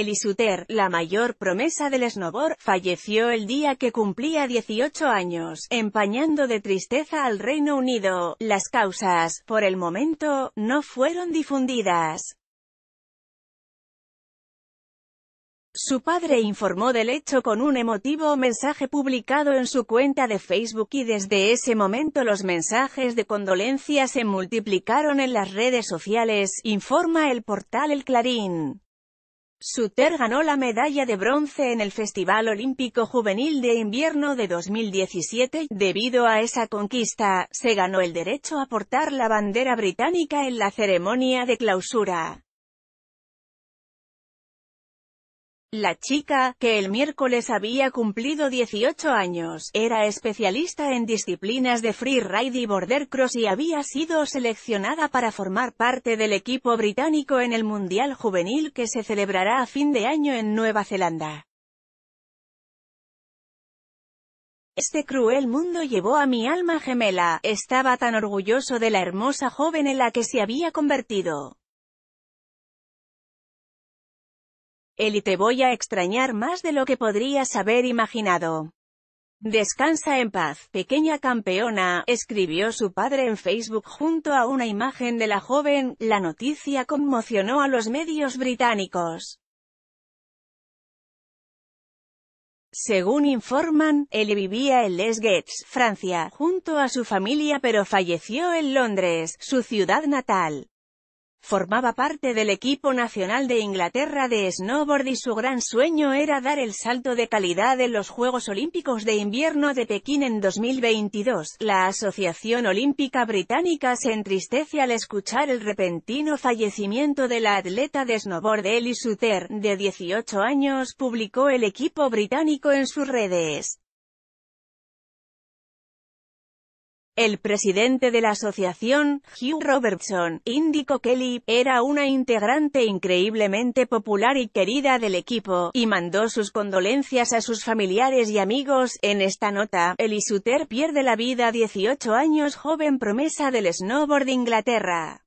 Elisuter, la mayor promesa del esnobor, falleció el día que cumplía 18 años, empañando de tristeza al Reino Unido. Las causas, por el momento, no fueron difundidas. Su padre informó del hecho con un emotivo mensaje publicado en su cuenta de Facebook y desde ese momento los mensajes de condolencia se multiplicaron en las redes sociales, informa el portal El Clarín. Suter ganó la medalla de bronce en el Festival Olímpico Juvenil de Invierno de 2017. Debido a esa conquista, se ganó el derecho a portar la bandera británica en la ceremonia de clausura. La chica, que el miércoles había cumplido 18 años, era especialista en disciplinas de ride y border cross y había sido seleccionada para formar parte del equipo británico en el Mundial Juvenil que se celebrará a fin de año en Nueva Zelanda. Este cruel mundo llevó a mi alma gemela, estaba tan orgulloso de la hermosa joven en la que se había convertido. y te voy a extrañar más de lo que podrías haber imaginado. Descansa en paz, pequeña campeona, escribió su padre en Facebook junto a una imagen de la joven, la noticia conmocionó a los medios británicos. Según informan, él vivía en Les Gates, Francia, junto a su familia pero falleció en Londres, su ciudad natal. Formaba parte del equipo nacional de Inglaterra de snowboard y su gran sueño era dar el salto de calidad en los Juegos Olímpicos de Invierno de Pekín en 2022. La Asociación Olímpica Británica se entristece al escuchar el repentino fallecimiento de la atleta de snowboard Ellie Suter, de 18 años, publicó el equipo británico en sus redes. El presidente de la asociación, Hugh Robertson, indicó que Lee era una integrante increíblemente popular y querida del equipo, y mandó sus condolencias a sus familiares y amigos. En esta nota, Elisuter pierde la vida 18 años joven promesa del snowboard de Inglaterra.